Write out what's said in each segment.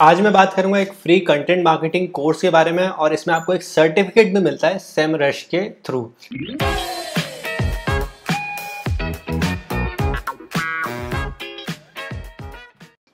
आज मैं बात करूंगा एक फ्री कंटेंट मार्केटिंग कोर्स के बारे में और इसमें आपको एक सर्टिफिकेट भी मिलता है सेम रश के थ्रू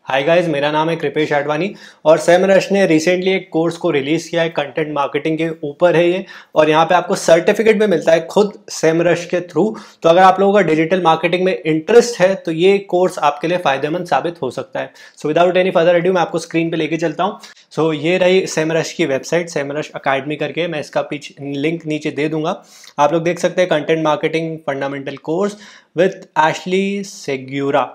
हाय गाइस मेरा नाम है कृपेश आडवाणी और सैम रश ने रिसेंटली एक कोर्स को रिलीज़ किया है कंटेंट मार्केटिंग के ऊपर है ये और यहाँ पे आपको सर्टिफिकेट भी मिलता है खुद सैम रश के थ्रू तो अगर आप लोगों का डिजिटल मार्केटिंग में इंटरेस्ट है तो ये कोर्स आपके लिए फायदेमंद साबित हो सकता है so without any further ado मैं आपको स्क्रीन पर लेके चलता हूँ सो so, ये रही सैम रश की वेबसाइट सैम रश अकेडमी करके मैं इसका पीछे लिंक नीचे दे दूंगा आप लोग देख सकते हैं content marketing fundamental course with Ashley Segura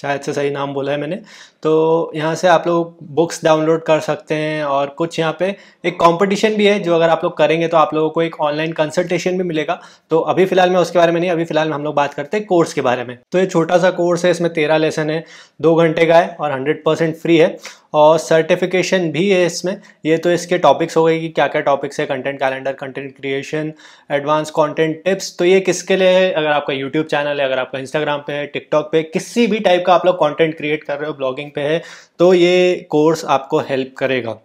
शायद से सही नाम बोला है मैंने तो यहाँ से आप लोग बुक्स डाउनलोड कर सकते हैं और कुछ यहाँ पे एक कंपटीशन भी है जो अगर आप लोग करेंगे तो आप लोगों को एक ऑनलाइन कंसल्टेशन भी मिलेगा तो अभी फिलहाल मैं उसके बारे में नहीं अभी फिलहाल हम लोग बात करते हैं कोर्स के बारे में तो ये छोटा सा कोर्स है इसमें तेरह लेसन है दो घंटे का है और हंड्रेड परसेंट फ्री है और सर्टिफिकेशन भी है इसमें ये तो इसके टॉपिक्स हो गए कि क्या क्या टॉपिक्स है content calendar content creation advance content tips तो ये किसके लिए है अगर आपका यूट्यूब चैनल है अगर आपका इंस्टाग्राम पे है टिकटॉक पे किसी भी टाइप का आप लोग कॉन्टेंट क्रिएट कर रहे हो ब्लॉगिंग पे है तो ये कोर्स आपको हेल्प करेगा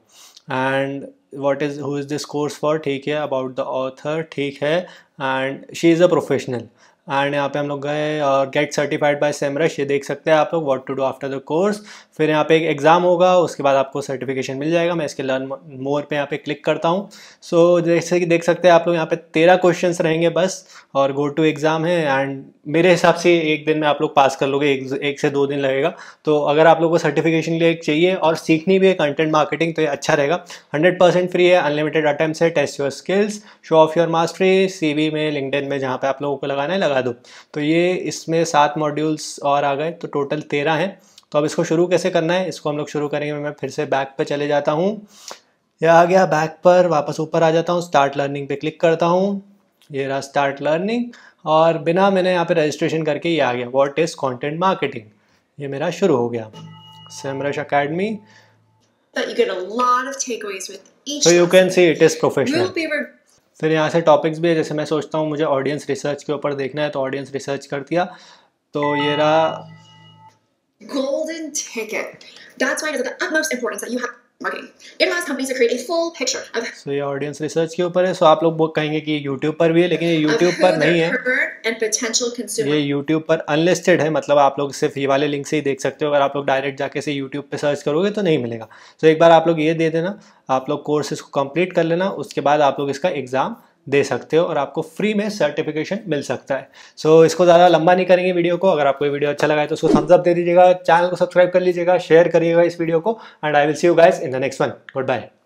and what is who is this course for ठीक है अबाउट द ऑथर ठीक है and she is a professional and यहाँ पे हम लोग गए और गेट सर्टिफाइड बाय सेमरश ये देख सकते हैं आप लोग what to do after the course फिर यहाँ पे एक एग्ज़ाम होगा उसके बाद आपको सर्टिफिकेशन मिल जाएगा मैं इसके लर्न मोर पे यहाँ पे क्लिक करता हूँ सो so, जैसे कि देख सकते हैं आप लोग यहाँ पे तेरह क्वेश्चंस रहेंगे बस और गो टू एग्ज़ाम है एंड मेरे हिसाब से एक दिन में आप लोग पास कर लोगे एक, एक से दो दिन लगेगा तो अगर आप लोग को सर्टिफिकेशन लिए चाहिए और सीखनी भी है कंटेंट मार्केटिंग तो ये अच्छा रहेगा हंड्रेड परसेंट फ्री है अनलिमिटेड अटैम्प्ट है test your skills show off your mastery सी में लिंकडन में जहाँ पर आप लोगों को लगाना है लगा दो तो ये इसमें सात मॉड्यूल्स और आ गए तो टोटल तेरह हैं तो अब इसको शुरू कैसे करना है इसको हम लोग शुरू करेंगे मैं फिर से बैक पे चले जाता हूँ यह आ गया बैक पर वापस ऊपर आ जाता हूँ स्टार्ट लर्निंग पे क्लिक करता हूँ ये रहा स्टार्ट लर्निंग और बिना मैंने यहाँ पे रजिस्ट्रेशन करके ये आ गया वॉट इज़ कॉन्टेंट मार्केटिंग ये मेरा शुरू हो गया सिमरश अकेडमी तो you can see it is professional फिर यहाँ से टॉपिक्स भी है जैसे मैं सोचता हूँ मुझे ऑडियंस रिसर्च के ऊपर देखना है तो ऑडियंस रिसर्च कर दिया तो ये रहा ticket. That's why it is of the utmost importance that you have marketing. It allows companies to create a full picture of so ये audience research के ऊपर है सो so आप लोग कहेंगे कि YouTube पर भी है लेकिन ये YouTube पर नहीं है and potential consumer. ये YouTube पर अनलिस्टेड है मतलब आप लोग सिर्फ ये वाले लिंक से ही देख सकते हो अगर आप लोग डायरेक्ट जाके से YouTube पे सर्च करोगे तो नहीं मिलेगा सो so एक बार आप लोग ये दे देना आप लोग कोर्सेज को कंप्लीट कर लेना उसके बाद आप लोग इसका एग्ज़ाम दे सकते हो और आपको फ्री में सर्टिफिकेशन मिल सकता है सो so, इसको ज़्यादा लंबा नहीं करेंगे वीडियो को अगर आपको वीडियो अच्छा लगा है तो उसको थम्सअप दे दीजिएगा चैनल को सब्सक्राइब कर लीजिएगा शेयर करिएगा इस वीडियो को and I will see you guys in the next one good bye